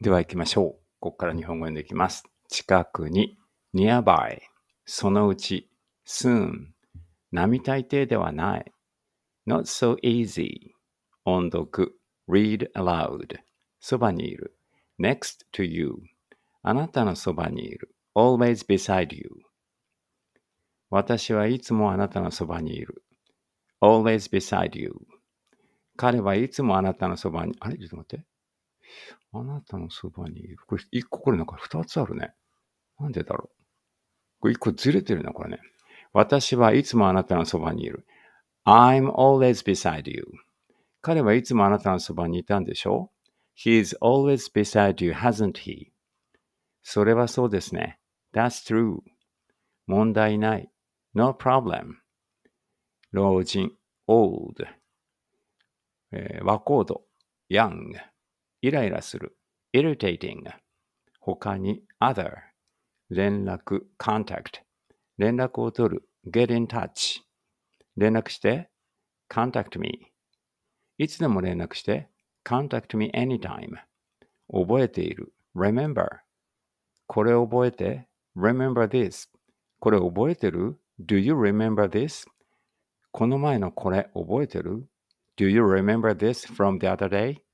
では行きましょう。ここから日本語読んでいきます。近くに、nearby、そのうち、soon、並大抵ではない、not so easy、音読、read aloud、そばにいる、next to you、あなたのそばにいる、always beside you、私はいつもあなたのそばにいる、always beside you、彼はいつもあなたのそばに、あれちょっと待って。あなたのそばにいる。これ一個これなんか二つあるね。なんでだろう。これ一個ずれてるな、これね。私はいつもあなたのそばにいる。I'm always beside you. 彼はいつもあなたのそばにいたんでしょ ?He's always beside you, hasn't he? それはそうですね。That's true. 問題ない。No problem. 老人 old、えー、若人 young イライラする irritating 他に other 連絡 contact 連絡を取る get in touch 連絡して contact me いつでも連絡して contact me anytime 覚えている remember これ覚えて remember this これ覚えてる do you remember this この前のこれ覚えてる Do you remember this from the other day?